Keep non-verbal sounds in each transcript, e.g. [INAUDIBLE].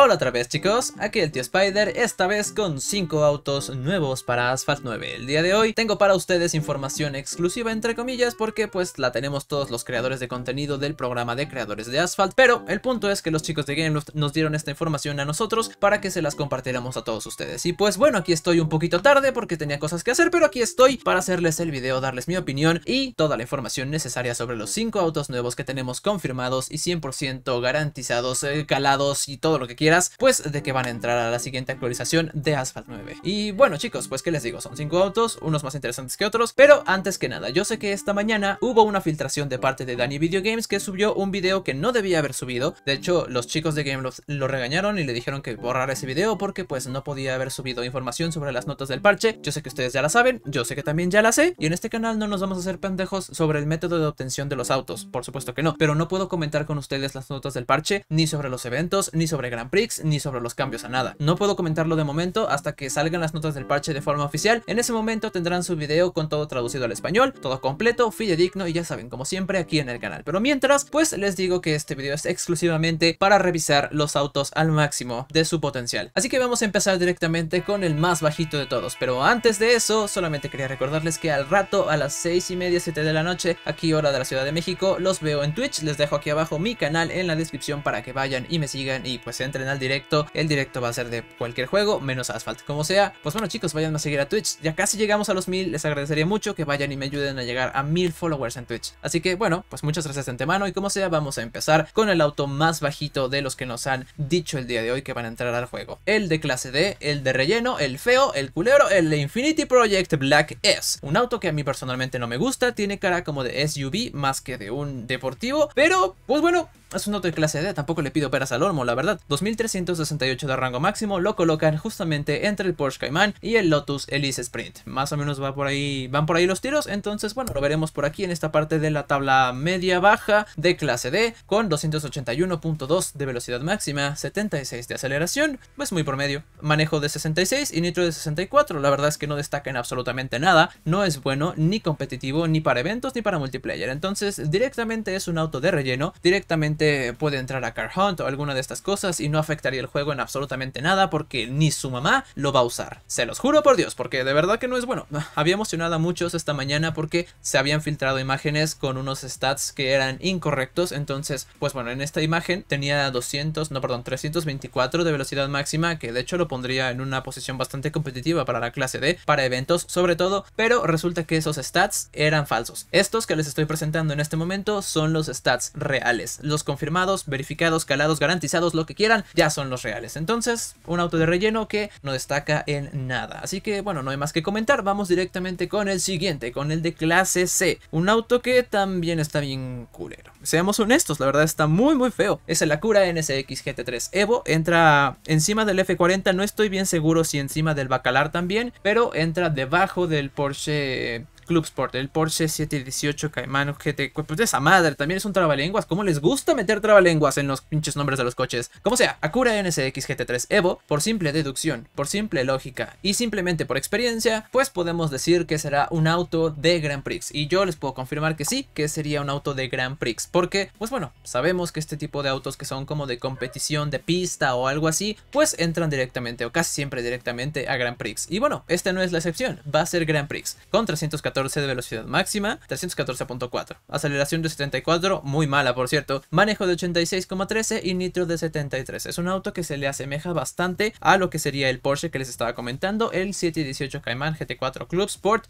Hola otra vez chicos, aquí el tío Spider, esta vez con 5 autos nuevos para Asphalt 9. El día de hoy tengo para ustedes información exclusiva entre comillas porque pues la tenemos todos los creadores de contenido del programa de creadores de Asphalt, pero el punto es que los chicos de Gameloft nos dieron esta información a nosotros para que se las compartiéramos a todos ustedes. Y pues bueno, aquí estoy un poquito tarde porque tenía cosas que hacer, pero aquí estoy para hacerles el video, darles mi opinión y toda la información necesaria sobre los 5 autos nuevos que tenemos confirmados y 100% garantizados, eh, calados y todo lo que quieran pues de que van a entrar a la siguiente actualización de Asphalt 9. Y bueno chicos, pues que les digo, son cinco autos, unos más interesantes que otros, pero antes que nada, yo sé que esta mañana hubo una filtración de parte de Dani Video Games que subió un video que no debía haber subido, de hecho los chicos de Game lo regañaron y le dijeron que borrara ese video porque pues no podía haber subido información sobre las notas del parche, yo sé que ustedes ya la saben, yo sé que también ya la sé, y en este canal no nos vamos a hacer pendejos sobre el método de obtención de los autos, por supuesto que no, pero no puedo comentar con ustedes las notas del parche, ni sobre los eventos, ni sobre Gran Prix, ni sobre los cambios a nada. No puedo comentarlo de momento hasta que salgan las notas del parche de forma oficial. En ese momento tendrán su video con todo traducido al español, todo completo, fidedigno y ya saben, como siempre aquí en el canal. Pero mientras, pues les digo que este video es exclusivamente para revisar los autos al máximo de su potencial. Así que vamos a empezar directamente con el más bajito de todos. Pero antes de eso, solamente quería recordarles que al rato a las 6 y media, 7 de la noche, aquí hora de la Ciudad de México, los veo en Twitch. Les dejo aquí abajo mi canal en la descripción para que vayan y me sigan y pues entren en el directo. El directo va a ser de cualquier juego, menos Asphalt, como sea. Pues bueno chicos, vayan a seguir a Twitch. Ya casi llegamos a los mil, les agradecería mucho que vayan y me ayuden a llegar a mil followers en Twitch. Así que bueno, pues muchas gracias de antemano y como sea vamos a empezar con el auto más bajito de los que nos han dicho el día de hoy que van a entrar al juego. El de clase D, el de relleno, el feo, el culero, el Infinity Project Black S. Un auto que a mí personalmente no me gusta, tiene cara como de SUV más que de un deportivo, pero pues bueno, es un auto de clase D, tampoco le pido peras al olmo, la verdad. 2368 de rango máximo lo colocan justamente entre el Porsche Cayman y el Lotus Elise Sprint. Más o menos va por ahí, van por ahí los tiros, entonces bueno, lo veremos por aquí en esta parte de la tabla media baja de clase D con 281.2 de velocidad máxima, 76 de aceleración, pues muy promedio. Manejo de 66 y nitro de 64, la verdad es que no destaca en absolutamente nada, no es bueno ni competitivo ni para eventos ni para multiplayer, entonces directamente es un auto de relleno, directamente puede entrar a Car Hunt o alguna de estas cosas y no afectaría el juego en absolutamente nada porque ni su mamá lo va a usar. Se los juro por Dios, porque de verdad que no es bueno. [LAUGHS] Había emocionado a muchos esta mañana porque se habían filtrado imágenes con unos stats que eran incorrectos, entonces, pues bueno, en esta imagen tenía 200, no, perdón, 324 de velocidad máxima, que de hecho lo pondría en una posición bastante competitiva para la clase D, para eventos sobre todo, pero resulta que esos stats eran falsos. Estos que les estoy presentando en este momento son los stats reales. Los confirmados, verificados, calados, garantizados, lo que quieran, ya son los reales. Entonces, un auto de relleno que no destaca en nada. Así que, bueno, no hay más que comentar, vamos directamente con el siguiente, con el de clase C. Un auto que también está bien culero. Seamos honestos, la verdad está muy muy feo. Es el Acura NSX GT3 Evo, entra encima del F40, no estoy bien seguro si encima del Bacalar también, pero entra debajo del Porsche Club Sport, el Porsche 718 Cayman GT. Pues esa madre, también es un trabalenguas. ¿Cómo les gusta meter trabalenguas en los pinches nombres de los coches? Como sea, Acura NSX GT3 Evo, por simple deducción, por simple lógica y simplemente por experiencia, pues podemos decir que será un auto de Grand Prix. Y yo les puedo confirmar que sí, que sería un auto de Grand Prix. Porque, pues bueno, sabemos que este tipo de autos que son como de competición de pista o algo así, pues entran directamente o casi siempre directamente a Grand Prix. Y bueno, esta no es la excepción, va a ser Grand Prix con 314 de velocidad máxima, 314.4. Aceleración de 74, muy mala por cierto. Manejo de 86,13 y nitro de 73. Es un auto que se le asemeja bastante a lo que sería el Porsche que les estaba comentando, el 718 Cayman GT4 Club Sport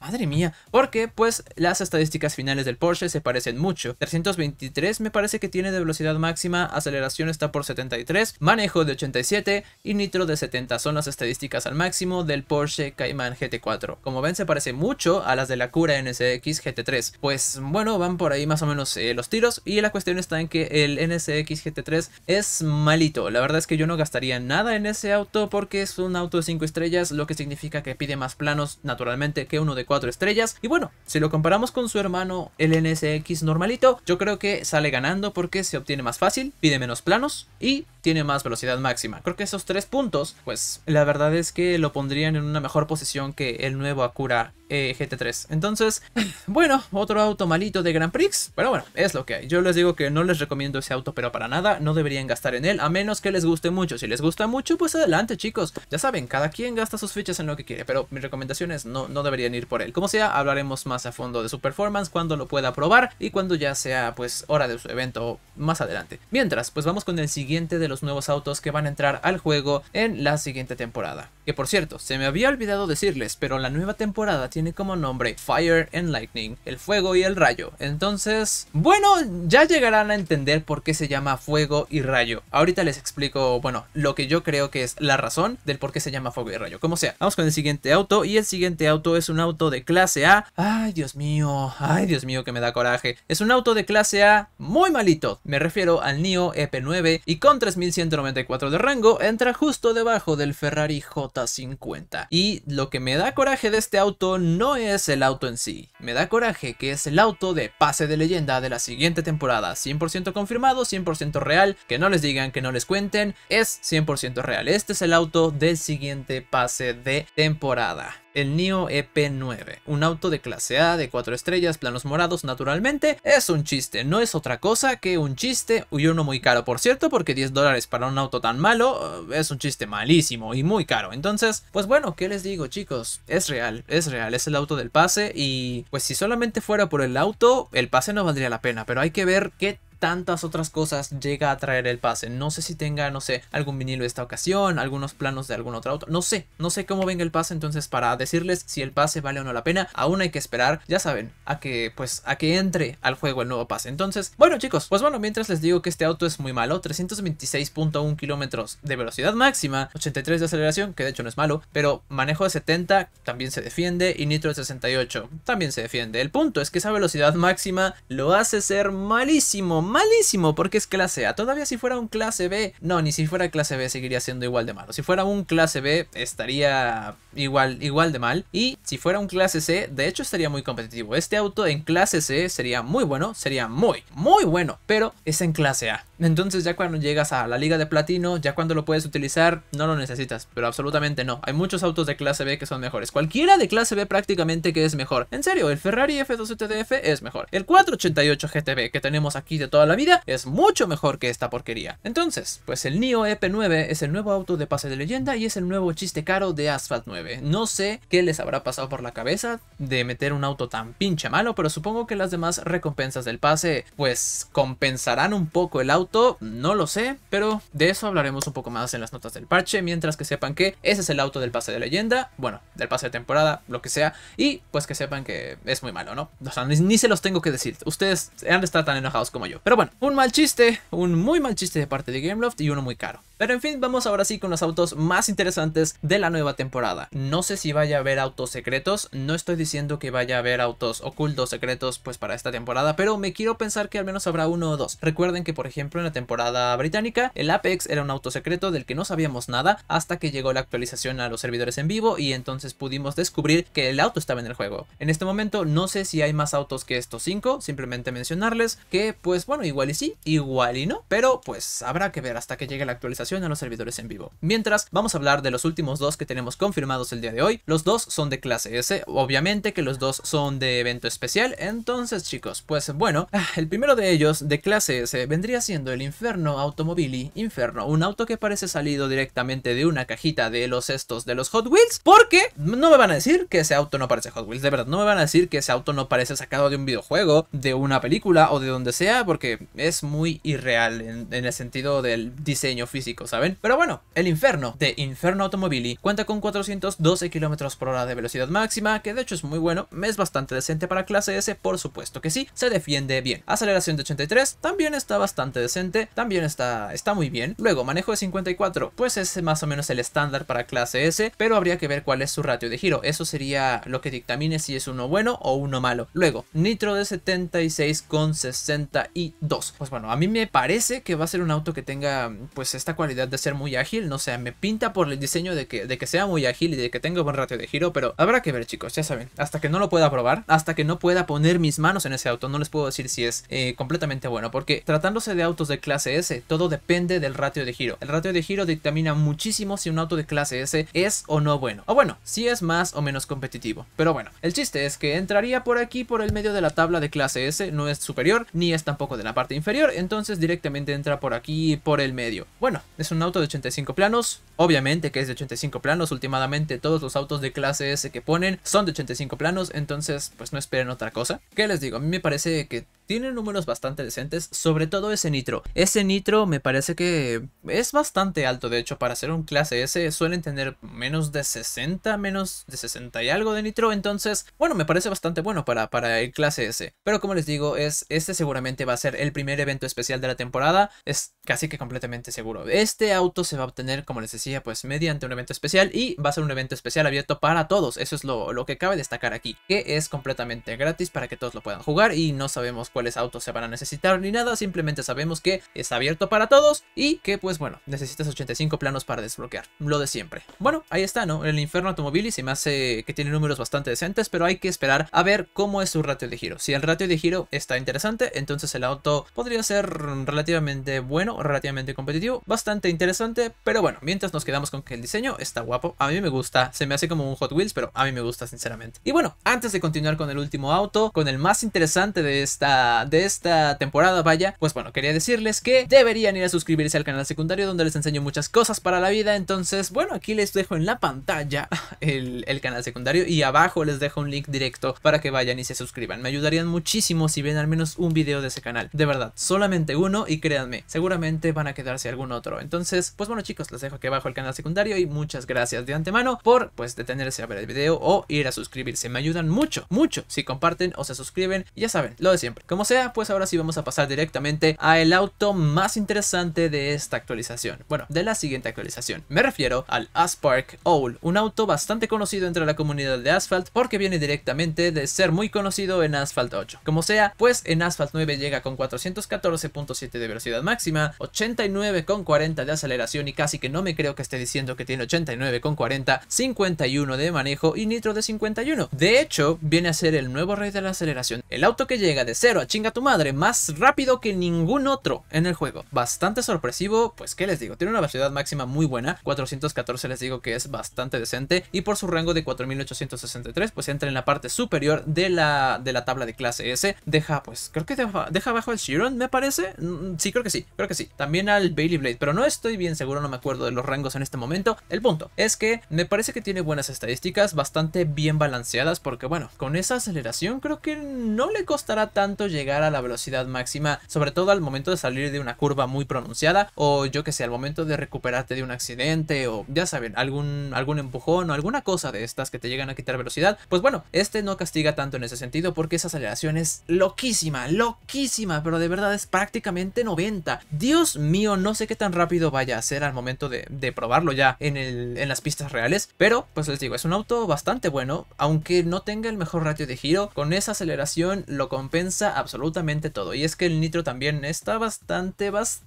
Madre mía, porque pues las estadísticas finales del Porsche se parecen mucho. 323 me parece que tiene de velocidad máxima, aceleración está por 73, manejo de 87 y nitro de 70 son las estadísticas al máximo del Porsche Cayman GT4. Como ven se parece mucho a las de la Cura NSX GT3. Pues bueno, van por ahí más o menos eh, los tiros y la cuestión está en que el NSX GT3 es malito. La verdad es que yo no gastaría nada en ese auto porque es un auto de 5 estrellas, lo que significa que pide más planos naturalmente que uno de 4 estrellas. Y bueno, si lo comparamos con su hermano el NSX normalito, yo creo que sale ganando porque se obtiene más fácil, pide menos planos y tiene más velocidad máxima. Creo que esos tres puntos, pues la verdad es que lo pondrían en una mejor posición que el nuevo Acura eh, GT3. Entonces, [LAUGHS] bueno, otro auto malito de Grand Prix, pero bueno, es lo que hay. Yo les digo que no les recomiendo ese auto, pero para nada, no deberían gastar en él, a menos que les guste mucho. Si les gusta mucho, pues adelante chicos. Ya saben, cada quien gasta sus fichas en lo que quiere, pero mi recomendación es no, no deberían ir por como sea, hablaremos más a fondo de su performance cuando lo pueda probar y cuando ya sea pues hora de su evento más adelante. Mientras, pues vamos con el siguiente de los nuevos autos que van a entrar al juego en la siguiente temporada. Que por cierto, se me había olvidado decirles, pero la nueva temporada tiene como nombre Fire and Lightning, el fuego y el rayo. Entonces, bueno, ya llegarán a entender por qué se llama fuego y rayo. Ahorita les explico, bueno, lo que yo creo que es la razón del por qué se llama fuego y rayo. Como sea, vamos con el siguiente auto y el siguiente auto es un auto de clase A. Ay, Dios mío, ay, Dios mío que me da coraje. Es un auto de clase A muy malito. Me refiero al NIO EP9 y con 3194 de rango entra justo debajo del Ferrari J50. Y lo que me da coraje de este auto no es el auto en sí. Me da coraje que es el auto de pase de leyenda de la siguiente temporada. 100% confirmado, 100% real. Que no les digan, que no les cuenten. Es 100% real. Este es el auto del siguiente pase de temporada. El NIO EP9, un auto de clase A de cuatro estrellas, planos morados naturalmente, es un chiste, no es otra cosa que un chiste, y uno muy caro por cierto, porque 10 dólares para un auto tan malo uh, es un chiste malísimo y muy caro, entonces, pues bueno, ¿qué les digo chicos? Es real, es real, es el auto del pase y pues si solamente fuera por el auto, el pase no valdría la pena, pero hay que ver qué tantas otras cosas llega a traer el pase. No sé si tenga, no sé, algún vinilo de esta ocasión, algunos planos de algún otro auto. No sé, no sé cómo venga el pase. Entonces, para decirles si el pase vale o no la pena, aún hay que esperar, ya saben, a que pues a que entre al juego el nuevo pase. Entonces, bueno chicos, pues bueno, mientras les digo que este auto es muy malo, 326.1 kilómetros de velocidad máxima, 83 de aceleración, que de hecho no es malo, pero manejo de 70 también se defiende y nitro de 68 también se defiende. El punto es que esa velocidad máxima lo hace ser malísimo, malísimo porque es clase A. Todavía si fuera un clase B, no, ni si fuera clase B seguiría siendo igual de malo. Si fuera un clase B estaría igual, igual de mal. Y si fuera un clase C, de hecho estaría muy competitivo. Este auto en clase C sería muy bueno, sería muy, muy bueno, pero es en clase A. Entonces ya cuando llegas a la liga de platino, ya cuando lo puedes utilizar, no lo necesitas, pero absolutamente no. Hay muchos autos de clase B que son mejores. Cualquiera de clase B prácticamente que es mejor. En serio, el Ferrari f 12 TDF es mejor. El 488 GTB que tenemos aquí de toda la vida es mucho mejor que esta porquería. Entonces, pues el NIO EP9 es el nuevo auto de pase de leyenda y es el nuevo chiste caro de Asphalt 9. No sé qué les habrá pasado por la cabeza de meter un auto tan pinche malo, pero supongo que las demás recompensas del pase pues compensarán un poco el auto no lo sé, pero de eso hablaremos un poco más en las notas del parche, mientras que sepan que ese es el auto del pase de leyenda, bueno, del pase de temporada, lo que sea, y pues que sepan que es muy malo, ¿no? O sea, ni, ni se los tengo que decir, ustedes han de estar tan enojados como yo. Pero bueno, un mal chiste, un muy mal chiste de parte de Gameloft y uno muy caro. Pero en fin, vamos ahora sí con los autos más interesantes de la nueva temporada. No sé si vaya a haber autos secretos, no estoy diciendo que vaya a haber autos ocultos secretos pues para esta temporada, pero me quiero pensar que al menos habrá uno o dos. Recuerden que por ejemplo en la temporada británica el Apex era un auto secreto del que no sabíamos nada hasta que llegó la actualización a los servidores en vivo y entonces pudimos descubrir que el auto estaba en el juego. En este momento no sé si hay más autos que estos cinco, simplemente mencionarles que pues bueno, igual y sí, igual y no, pero pues habrá que ver hasta que llegue la actualización a los servidores en vivo. Mientras, vamos a hablar de los últimos dos que tenemos confirmados el día de hoy. Los dos son de clase S, obviamente que los dos son de evento especial. Entonces, chicos, pues bueno, ah, el primero de ellos de clase S vendría siendo el Inferno Automobili Inferno, un auto que parece salido directamente de una cajita de los estos de los Hot Wheels, porque no me van a decir que ese auto no parece Hot Wheels, de verdad, no me van a decir que ese auto no parece sacado de un videojuego, de una película o de donde sea, porque es muy irreal en el sentido del diseño físico ¿saben? Pero bueno, el Inferno de Inferno Automobili cuenta con 412 km por hora de velocidad máxima, que de hecho es muy bueno, es bastante decente para clase S, por supuesto que sí, se defiende bien. Aceleración de 83 también está bastante decente, también está, está muy bien. Luego, manejo de 54, pues es más o menos el estándar para clase S, pero habría que ver cuál es su ratio de giro, eso sería lo que dictamine si es uno bueno o uno malo. Luego, nitro de 76,62. Pues bueno, a mí me parece que va a ser un auto que tenga pues esta cualidad de ser muy ágil, no sé, me pinta por el diseño de que, de que sea muy ágil y de que tenga buen ratio de giro, pero habrá que ver chicos, ya saben, hasta que no lo pueda probar, hasta que no pueda poner mis manos en ese auto, no les puedo decir si es eh, completamente bueno, porque tratándose de autos de clase S, todo depende del ratio de giro. El ratio de giro dictamina muchísimo si un auto de clase S es o no bueno, o bueno, si es más o menos competitivo, pero bueno, el chiste es que entraría por aquí por el medio de la tabla de clase S, no es superior, ni es tampoco de la parte inferior, entonces directamente entra por aquí por el medio. Bueno, es un auto de 85 planos, obviamente que es de 85 planos, últimamente todos los autos de clase S que ponen son de 85 planos, entonces pues no esperen otra cosa. ¿Qué les digo? A mí me parece que tiene números bastante decentes, sobre todo ese nitro. Ese nitro me parece que es bastante alto, de hecho, para ser un clase S suelen tener menos de 60, menos de 60 y algo de nitro, entonces, bueno, me parece bastante bueno para, para el clase S. Pero como les digo, es, este seguramente va a ser el primer evento especial de la temporada, es casi que completamente seguro. Este auto se va a obtener, como les decía, pues mediante un evento especial y va a ser un evento especial abierto para todos, eso es lo que cabe destacar aquí, que es completamente gratis para que todos lo puedan jugar y no sabemos cuál cuáles autos se van a necesitar ni nada, simplemente sabemos que está abierto para todos y que pues bueno, necesitas 85 planos para desbloquear, lo de siempre. Bueno, ahí está, ¿no? El Inferno Automóvil y se me hace que tiene números bastante decentes, pero hay que esperar a ver cómo es su ratio de giro. Si el ratio de giro está interesante, entonces el auto podría ser relativamente bueno, relativamente competitivo, bastante interesante, pero bueno, mientras nos quedamos con que el diseño está guapo, a mí me gusta, se me hace como un Hot Wheels, pero a mí me gusta sinceramente. Y bueno, antes de continuar con el último auto, con el más interesante de esta de esta temporada, vaya, pues bueno, quería decirles que deberían ir a suscribirse al canal secundario donde les enseño muchas cosas para la vida. Entonces, bueno, aquí les dejo en la pantalla [LAUGHS] el, canal secundario y abajo les dejo un link directo para que vayan y se suscriban. Me ayudarían muchísimo si ven al menos un video de ese canal. De verdad, solamente uno y créanme, seguramente van a quedarse algún otro. Entonces, pues bueno chicos, les dejo aquí abajo el canal secundario y muchas gracias de antemano por pues detenerse a ver el video o ir a suscribirse. Me ayudan mucho, mucho si comparten o se suscriben. Ya saben, lo de siempre. Como sea, pues ahora sí vamos a pasar directamente a el auto más interesante de esta actualización. Bueno, de la siguiente actualización. Me refiero al Aspark Owl, un auto bastante conocido entre la comunidad de Asphalt porque viene directamente de ser muy conocido en Asphalt 8. Como sea, pues en Asphalt 9 llega con 414.7 de velocidad máxima, 89.40 de aceleración y casi que no me creo que esté diciendo que tiene 89.40, 51 de manejo y nitro de 51. De hecho, viene a ser el nuevo rey de la aceleración. El auto que llega de 0 chinga tu madre, más rápido que ningún otro en el juego. Bastante sorpresivo, pues qué les digo, tiene una velocidad máxima muy buena, 414 les digo que es bastante decente, y por su rango de 4863 pues entra en la parte superior de la, de la tabla de clase S, deja pues, creo que deja, deja abajo al Shiron, me parece, mm, sí, creo que sí, creo que sí, también al Bailey Blade, pero no estoy bien seguro, no me acuerdo de los rangos en este momento, el punto es que me parece que tiene buenas estadísticas, bastante bien balanceadas, porque bueno, con esa aceleración creo que no le costará tanto llegar a la velocidad máxima, sobre todo al momento de salir de una curva muy pronunciada o yo que sé, al momento de recuperarte de un accidente o ya saben, algún, algún empujón o alguna cosa de estas que te llegan a quitar velocidad, pues bueno, este no castiga tanto en ese sentido porque esa aceleración es loquísima, loquísima, pero de verdad es prácticamente 90. Dios mío, no sé qué tan rápido vaya a ser al momento de, probarlo ya en, el, en las pistas reales, pero pues les digo, es un auto bastante bueno, aunque no tenga el mejor ratio de giro, con esa aceleración lo compensa absolutamente todo. Y es que el nitro también está bastante, bastante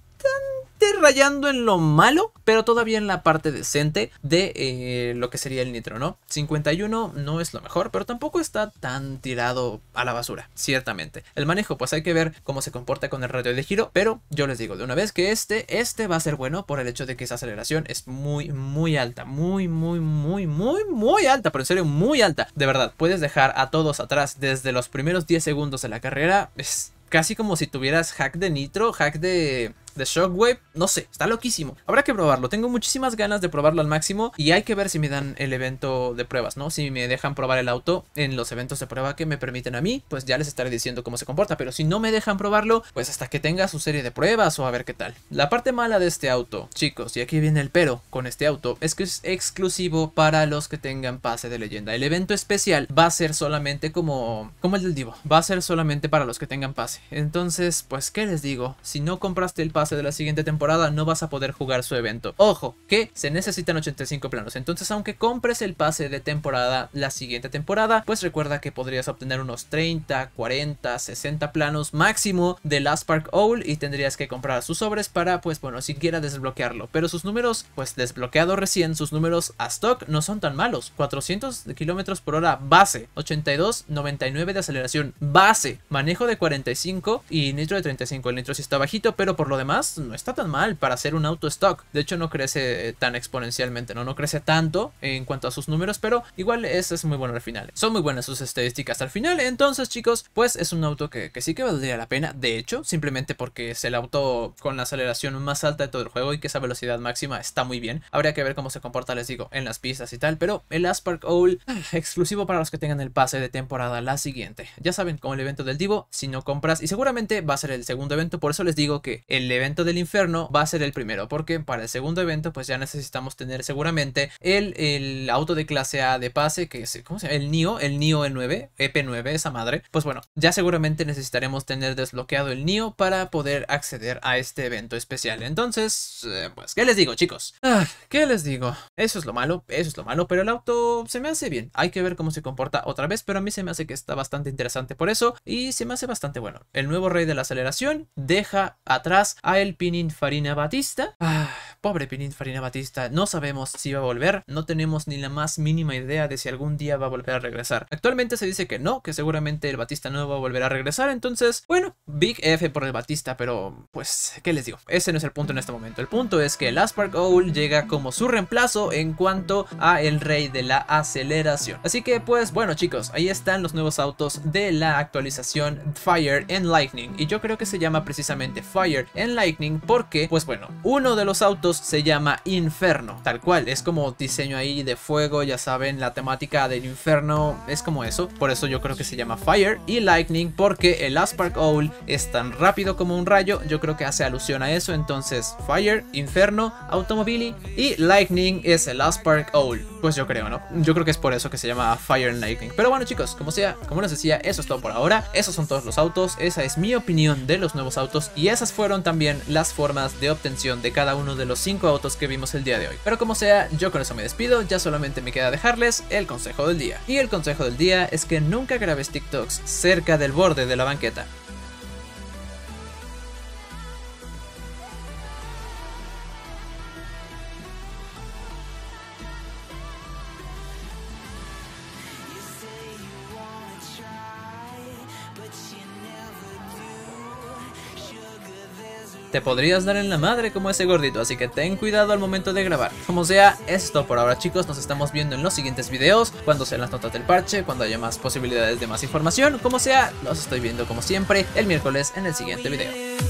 rayando en lo malo, pero todavía en la parte decente de eh, lo que sería el nitro, ¿no? 51 no es lo mejor, pero tampoco está tan tirado a la basura, ciertamente. El manejo, pues hay que ver cómo se comporta con el radio de giro, pero yo les digo de una vez que este, este va a ser bueno por el hecho de que esa aceleración es muy, muy alta, muy, muy, muy, muy, muy alta, pero en serio, muy alta. De verdad, puedes dejar a todos atrás desde los primeros 10 segundos de la carrera, es casi como si tuvieras hack de nitro, hack de de Shockwave, no sé, está loquísimo. Habrá que probarlo, tengo muchísimas ganas de probarlo al máximo y hay que ver si me dan el evento de pruebas, ¿no? Si me dejan probar el auto en los eventos de prueba que me permiten a mí, pues ya les estaré diciendo cómo se comporta, pero si no me dejan probarlo, pues hasta que tenga su serie de pruebas o a ver qué tal. La parte mala de este auto, chicos, y aquí viene el pero con este auto, es que es exclusivo para los que tengan pase de leyenda. El evento especial va a ser solamente como, como el del Divo, va a ser solamente para los que tengan pase. Entonces, pues, ¿qué les digo? Si no compraste el pase de la siguiente temporada no vas a poder jugar su evento. Ojo, que se necesitan 85 planos, entonces aunque compres el pase de temporada la siguiente temporada, pues recuerda que podrías obtener unos 30, 40, 60 planos máximo de Last Park Owl y tendrías que comprar sus sobres para, pues bueno, siquiera desbloquearlo. Pero sus números, pues desbloqueado recién, sus números a stock no son tan malos. 400 kilómetros por hora base, 82, 99 de aceleración base, manejo de 45 y nitro de 35. El nitro sí está bajito, pero por lo demás no está tan mal para hacer un auto stock. De hecho, no crece eh, tan exponencialmente, ¿no? No crece tanto en cuanto a sus números, pero igual es, es muy bueno al final. Son muy buenas sus estadísticas al final. Entonces, chicos, pues es un auto que, que sí que valdría la pena. De hecho, simplemente porque es el auto con la aceleración más alta de todo el juego y que esa velocidad máxima está muy bien. Habría que ver cómo se comporta, les digo, en las pistas y tal. Pero el Aspark Owl, [SIGHS] exclusivo para los que tengan el pase de temporada la siguiente. Ya saben, con el evento del Divo, si no compras, y seguramente va a ser el segundo evento, por eso les digo que el evento del infierno va a ser el primero, porque para el segundo evento pues ya necesitamos tener seguramente el, el auto de clase A de pase, que es, ¿cómo El NIO, el NIO E9, EP9, esa madre. Pues bueno, ya seguramente necesitaremos tener desbloqueado el NIO para poder acceder a este evento especial. Entonces, eh, pues, ¿qué les digo chicos? Ah, ¿Qué les digo? Eso es lo malo, eso es lo malo, pero el auto se me hace bien. Hay que ver cómo se comporta otra vez, pero a mí se me hace que está bastante interesante por eso y se me hace bastante bueno. El nuevo rey de la aceleración deja atrás a el el Pininfarina Batista. Ah, pobre Pininfarina Batista, no sabemos si va a volver, no tenemos ni la más mínima idea de si algún día va a volver a regresar. Actualmente se dice que no, que seguramente el Batista no va a volver a regresar, entonces, bueno, big F por el Batista, pero pues, ¿qué les digo? Ese no es el punto en este momento, el punto es que el Aspark Owl llega como su reemplazo en cuanto a el rey de la aceleración. Así que pues, bueno chicos, ahí están los nuevos autos de la actualización Fire and Lightning, y yo creo que se llama precisamente Fire and Lightning Lightning porque, pues bueno, uno de los autos se llama Inferno, tal cual, es como diseño ahí de fuego, ya saben, la temática del inferno es como eso, por eso yo creo que se llama Fire y Lightning porque el Aspark Owl es tan rápido como un rayo, yo creo que hace alusión a eso, entonces Fire, Inferno, Automobili y Lightning es el Aspark Owl, pues yo creo, ¿no? Yo creo que es por eso que se llama Fire and Lightning, pero bueno chicos, como sea, como les decía, eso es todo por ahora, esos son todos los autos, esa es mi opinión de los nuevos autos y esas fueron también las formas de obtención de cada uno de los 5 autos que vimos el día de hoy. Pero como sea, yo con eso me despido, ya solamente me queda dejarles el consejo del día. Y el consejo del día es que nunca grabes TikToks cerca del borde de la banqueta. Te podrías dar en la madre como ese gordito, así que ten cuidado al momento de grabar. Como sea, esto por ahora chicos, nos estamos viendo en los siguientes videos, cuando sean las notas del parche, cuando haya más posibilidades de más información, como sea, los estoy viendo como siempre el miércoles en el siguiente video.